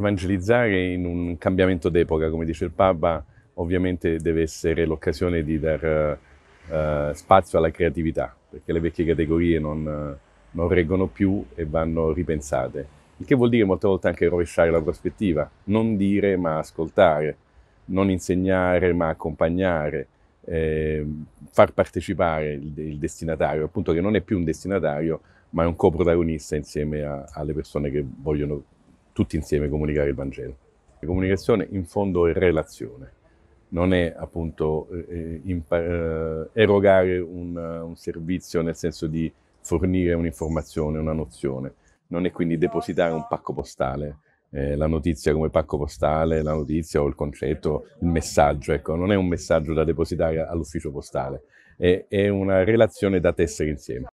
evangelizzare in un cambiamento d'epoca, come dice il Papa, ovviamente deve essere l'occasione di dar eh, spazio alla creatività, perché le vecchie categorie non, non reggono più e vanno ripensate. Il che vuol dire molte volte anche rovesciare la prospettiva, non dire ma ascoltare, non insegnare ma accompagnare, eh, far partecipare il, il, destinatario, appunto che non è più un destinatario ma è un coprotagonista insieme a, alle persone che vogliono tutti insieme comunicare il Vangelo. La comunicazione in fondo è relazione, non è appunto eh, eh, eh, erogare un, un servizio nel senso di fornire un'informazione, una nozione, non è quindi depositare un pacco postale, eh, la notizia come pacco postale, la notizia o il concetto, il messaggio, ecco, non è un messaggio da depositare all'ufficio postale, è, è una relazione da tessere insieme.